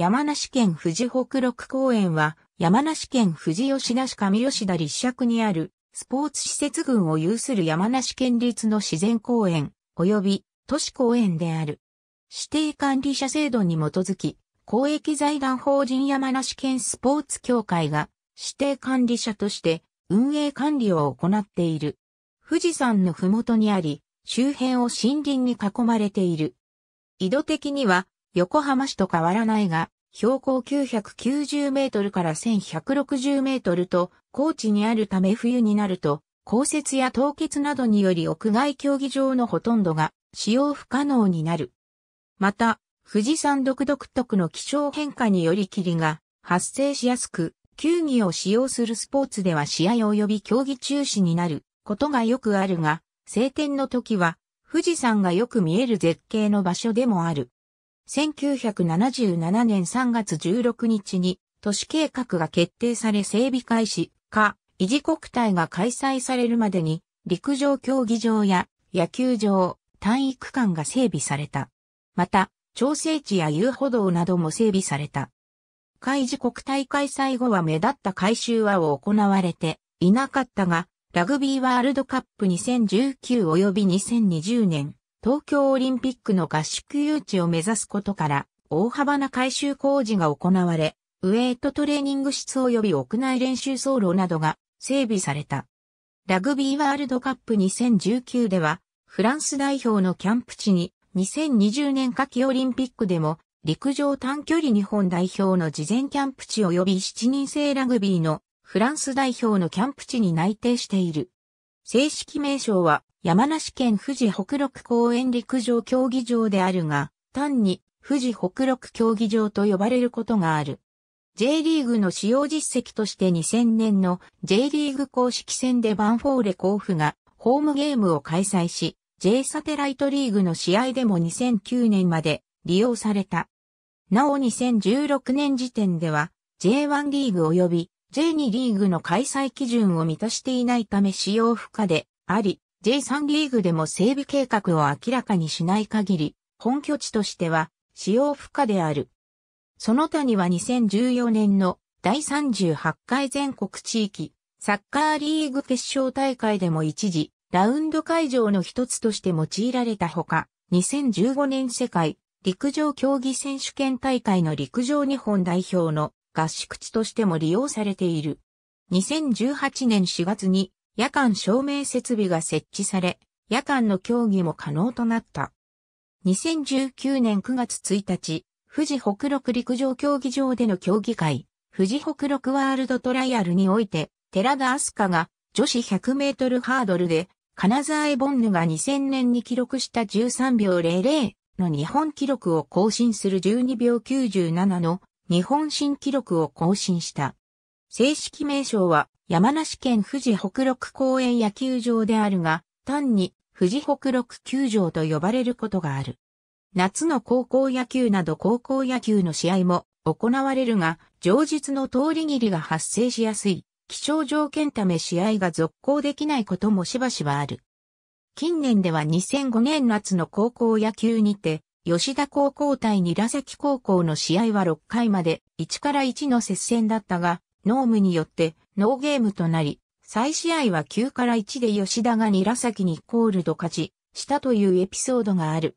山梨県富士北六公園は、山梨県富士吉田市上吉田立石にある、スポーツ施設群を有する山梨県立の自然公園、及び都市公園である。指定管理者制度に基づき、公益財団法人山梨県スポーツ協会が、指定管理者として、運営管理を行っている。富士山のふもとにあり、周辺を森林に囲まれている。井戸的には横浜市と変わらないが、標高990メートルから1160メートルと高地にあるため冬になると降雪や凍結などにより屋外競技場のほとんどが使用不可能になる。また、富士山独特の気象変化により霧が発生しやすく、球技を使用するスポーツでは試合及び競技中止になることがよくあるが、晴天の時は富士山がよく見える絶景の場所でもある。1977年3月16日に都市計画が決定され整備開始か、維持国体が開催されるまでに陸上競技場や野球場、体育館が整備された。また、調整地や遊歩道なども整備された。開示国体開催後は目立った改修は行われていなかったが、ラグビーワールドカップ2019及び2020年東京オリンピックの合宿誘致を目指すことから、大幅な改修工事が行われ、ウェイトトレーニング室及び屋内練習走路などが整備された。ラグビーワールドカップ2019では、フランス代表のキャンプ地に、2020年夏季オリンピックでも、陸上短距離日本代表の事前キャンプ地及び7人制ラグビーのフランス代表のキャンプ地に内定している。正式名称は山梨県富士北陸公園陸上競技場であるが、単に富士北陸競技場と呼ばれることがある。J リーグの使用実績として2000年の J リーグ公式戦でバンフォーレ甲府がホームゲームを開催し、J サテライトリーグの試合でも2009年まで利用された。なお2016年時点では J1 リーグ及び J2 リーグの開催基準を満たしていないため使用不可であり、J3 リーグでも整備計画を明らかにしない限り、本拠地としては使用不可である。その他には2014年の第38回全国地域サッカーリーグ決勝大会でも一時、ラウンド会場の一つとして用いられたほか、2015年世界陸上競技選手権大会の陸上日本代表の合宿地としても利用されている。2018年4月に夜間照明設備が設置され、夜間の競技も可能となった。2019年9月1日、富士北陸陸上競技場での競技会、富士北陸ワールドトライアルにおいて、寺田明日香が女子100メートルハードルで、金沢エボンヌが2000年に記録した13秒00の日本記録を更新する12秒97の日本新記録を更新した。正式名称は山梨県富士北陸公園野球場であるが、単に富士北陸球場と呼ばれることがある。夏の高校野球など高校野球の試合も行われるが、上日の通り切りが発生しやすい、気象条件ため試合が続行できないこともしばしばある。近年では2005年夏の高校野球にて、吉田高校対韮崎高校の試合は6回まで1から1の接戦だったが、ームによってノーゲームとなり、再試合は9から1で吉田が韮崎にコールド勝ちしたというエピソードがある。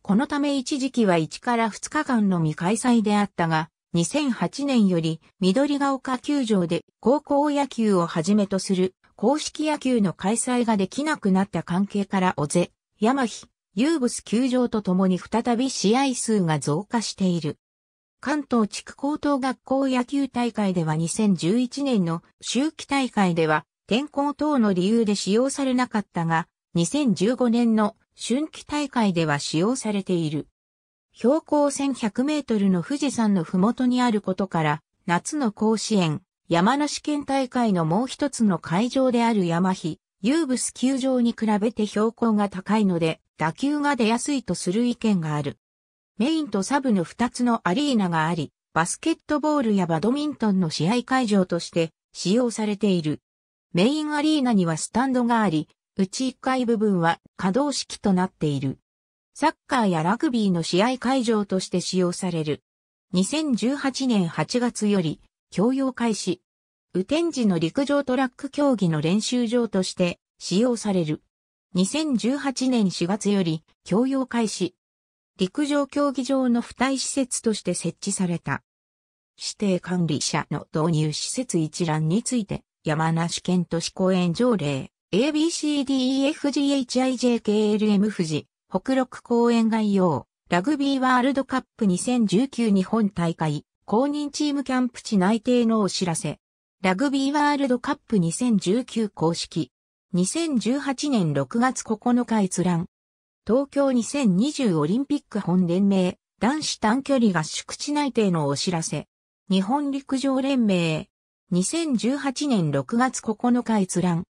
このため一時期は1から2日間のみ開催であったが、2008年より緑ヶ丘球場で高校野球をはじめとする公式野球の開催ができなくなった関係から尾瀬、山日、ユーブス球場とともに再び試合数が増加している。関東地区高等学校野球大会では2011年の秋季大会では天候等の理由で使用されなかったが、2015年の春季大会では使用されている。標高1100メートルの富士山の麓にあることから、夏の甲子園、山梨県大会のもう一つの会場である山比、ユーブス球場に比べて標高が高いので、打球が出やすいとする意見がある。メインとサブの2つのアリーナがあり、バスケットボールやバドミントンの試合会場として使用されている。メインアリーナにはスタンドがあり、うち1階部分は可動式となっている。サッカーやラグビーの試合会場として使用される。2018年8月より、共用開始。雨天時の陸上トラック競技の練習場として使用される。2018年4月より、共用開始。陸上競技場の付帯施設として設置された。指定管理者の導入施設一覧について、山梨県都市公園条例、ABCDEFGHIJKLM 富士、北陸公園概要、ラグビーワールドカップ2019日本大会、公認チームキャンプ地内定のお知らせ。ラグビーワールドカップ2019公式。2018年6月9日閲覧。東京2020オリンピック本連盟男子短距離合宿地内定のお知らせ。日本陸上連盟2018年6月9日閲覧。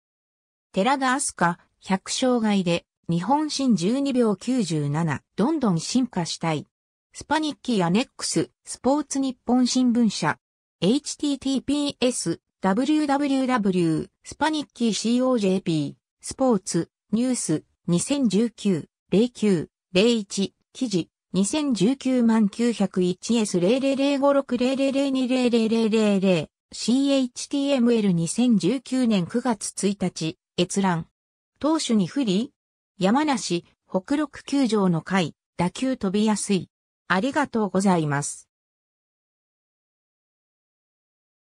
寺田明日香100障害で日本新12秒97どんどん進化したい。スパニッキーアネックススポーツ日本新聞社 https www スパニッキー COJP スポーツニュース2019 09-01記事2019万 901S0005600200000 CHTML2019 年9月1日閲覧当主に不利山梨北陸球場の回打球飛びやすいありがとうございます。